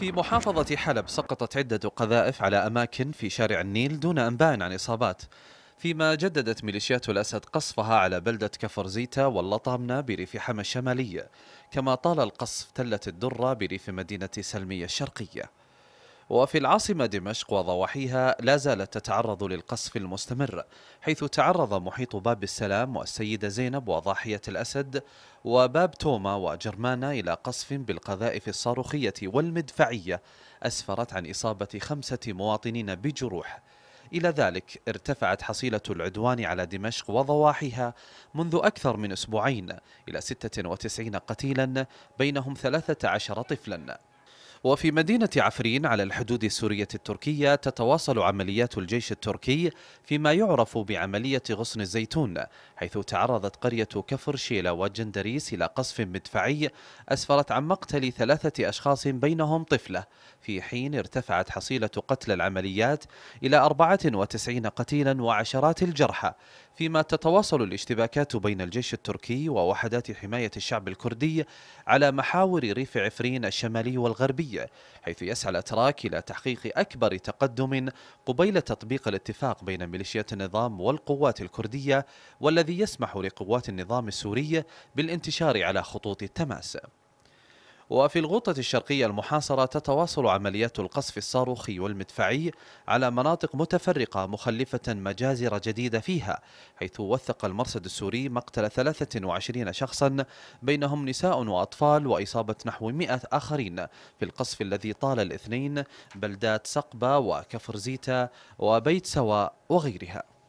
في محافظة حلب سقطت عدة قذائف على أماكن في شارع النيل دون أنباء عن إصابات فيما جددت ميليشيات الأسد قصفها على بلدة كفر زيتا واللطامنة بريف حما الشمالية كما طال القصف تلة الدرة بريف مدينة سلمية الشرقية وفي العاصمة دمشق وضواحيها لا زالت تتعرض للقصف المستمر حيث تعرض محيط باب السلام والسيدة زينب وضاحية الأسد وباب توما وجرمانا إلى قصف بالقذائف الصاروخية والمدفعية أسفرت عن إصابة خمسة مواطنين بجروح إلى ذلك ارتفعت حصيلة العدوان على دمشق وضواحيها منذ أكثر من أسبوعين إلى 96 قتيلا بينهم 13 طفلا وفي مدينة عفرين على الحدود السورية التركية تتواصل عمليات الجيش التركي فيما يعرف بعملية غصن الزيتون حيث تعرضت قرية كفر شيلة وجندريس إلى قصف مدفعي أسفرت عن مقتل ثلاثة أشخاص بينهم طفلة في حين ارتفعت حصيلة قتل العمليات إلى 94 قتيلا وعشرات الجرحى فيما تتواصل الاشتباكات بين الجيش التركي ووحدات حماية الشعب الكردي على محاور ريف عفرين الشمالي والغربي الدولية حيث يسعى الأتراك إلى تحقيق أكبر تقدم قبيل تطبيق الاتفاق بين ميليشيات النظام والقوات الكردية والذي يسمح لقوات النظام السوري بالانتشار على خطوط التماس وفي الغوطة الشرقية المحاصرة تتواصل عمليات القصف الصاروخي والمدفعي على مناطق متفرقة مخلفة مجازر جديدة فيها حيث وثق المرصد السوري مقتل 23 شخصا بينهم نساء وأطفال وإصابة نحو 100 آخرين في القصف الذي طال الاثنين بلدات سقبة وكفر زيتا وبيت سواء وغيرها